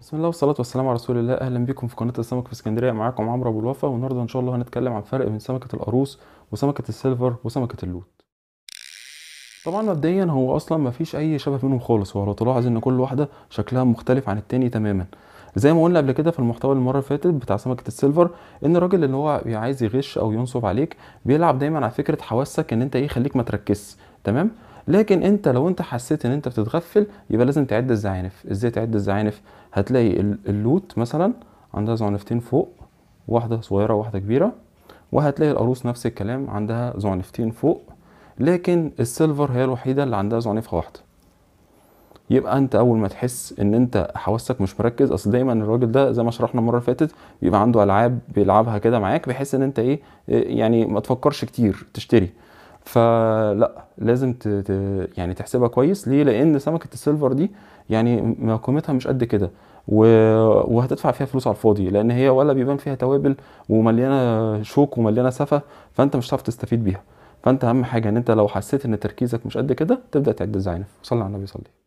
بسم الله والصلاة والسلام على رسول الله أهلا بكم في قناة السمك في اسكندرية معاكم عمرو أبو الوفا والنهاردة إن شاء الله هنتكلم عن فرق بين سمكة القاروص وسمكة السيلفر وسمكة اللوت طبعا مبدئيا هو أصلا مفيش أي شبه بينهم خالص ولو تلاحظ إن كل واحدة شكلها مختلف عن التاني تماما زي ما قلنا قبل كده في المحتوى المره اللي فاتت بتاع سمكه السيلفر ان الراجل اللي هو عايز يغش او ينصب عليك بيلعب دايما على فكره حواسك ان انت ايه خليك ما تركزش تمام لكن انت لو انت حسيت ان انت بتتغفل يبقى لازم تعد الزعانف ازاي تعد الزعانف هتلاقي اللوت مثلا عندها زعنفتين فوق واحده صغيره وواحده كبيره وهتلاقي القاروص نفس الكلام عندها زعنفتين فوق لكن السيلفر هي الوحيده اللي عندها زعنفه واحده يبقى انت اول ما تحس ان انت حواسك مش مركز اصل دايما الراجل ده زي ما شرحنا المره اللي فاتت بيبقى عنده العاب بيلعبها كده معاك بحيث ان انت ايه يعني ما تفكرش كتير تشتري فلا لازم ت... ت... يعني تحسبها كويس ليه لان سمكه السيلفر دي يعني قيمتها مش قد كده و... وهتدفع فيها فلوس على الفاضي لان هي ولا بيبان فيها توابل ومليانه شوك ومليانه سفه فانت مش هتعرف تستفيد بيها فانت اهم حاجه ان انت لو حسيت ان تركيزك مش قد كده تبدا تعد الزعانف صلى على النبي صلي